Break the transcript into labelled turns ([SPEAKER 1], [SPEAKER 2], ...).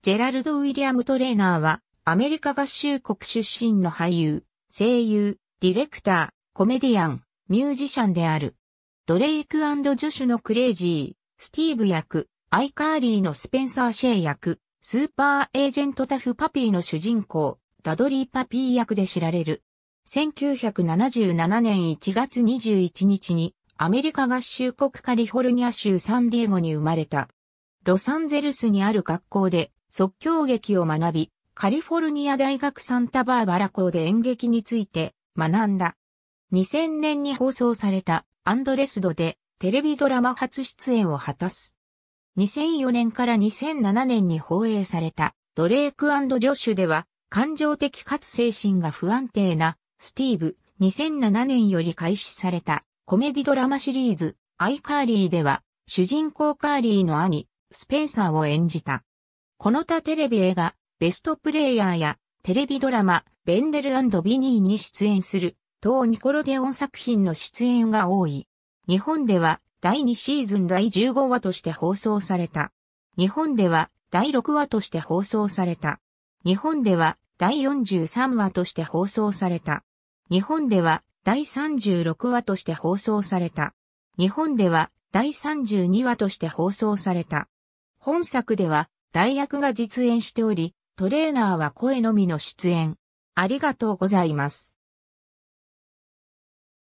[SPEAKER 1] ジェラルド・ウィリアム・トレーナーは、アメリカ合衆国出身の俳優、声優、ディレクター、コメディアン、ミュージシャンである。ドレイクジョシュのクレイジー、スティーブ役、アイカーリーのスペンサー・シェイ役、スーパーエージェントタフ・パピーの主人公、ダドリー・パピー役で知られる。1977年1月21日に、アメリカ合衆国カリフォルニア州サンディエゴに生まれた。ロサンゼルスにある学校で即興劇を学び、カリフォルニア大学サンタバーバラ校で演劇について学んだ。2000年に放送されたアンドレスドでテレビドラマ初出演を果たす。2004年から2007年に放映されたドレイクジョッシュでは感情的かつ精神が不安定なスティーブ2007年より開始されたコメディドラマシリーズアイカーリーでは主人公カーリーの兄スペンサーを演じた。この他テレビ映画、ベストプレイヤーや、テレビドラマ、ベンデルビニーに出演する、当ニコロデオン作品の出演が多い。日本では、第2シーズン第15話として放送された。日本では、第6話として放送された。日本では、第43話として放送された。日本では、第36話として放送された。日本では、第32話として放送された。本作では、代役が実演しており、トレーナーは声のみの出演。ありがとうございます。